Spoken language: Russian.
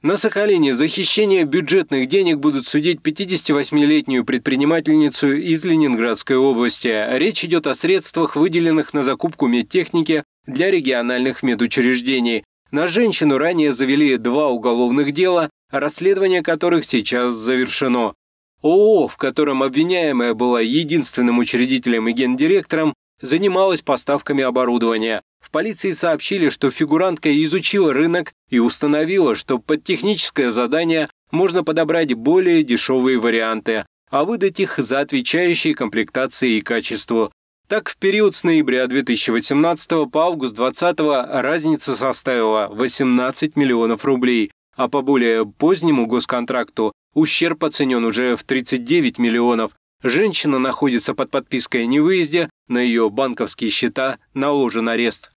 На Сахалине за хищение бюджетных денег будут судить 58-летнюю предпринимательницу из Ленинградской области. Речь идет о средствах, выделенных на закупку медтехники для региональных медучреждений. На женщину ранее завели два уголовных дела, расследование которых сейчас завершено. ООО, в котором обвиняемая была единственным учредителем и гендиректором, занималась поставками оборудования. В полиции сообщили, что фигурантка изучила рынок и установила, что под техническое задание можно подобрать более дешевые варианты, а выдать их за отвечающие комплектации и качеству. Так, в период с ноября 2018 по август 2020 разница составила 18 миллионов рублей, а по более позднему госконтракту ущерб оценен уже в 39 миллионов. Женщина находится под подпиской о невыезде, на ее банковские счета наложен арест.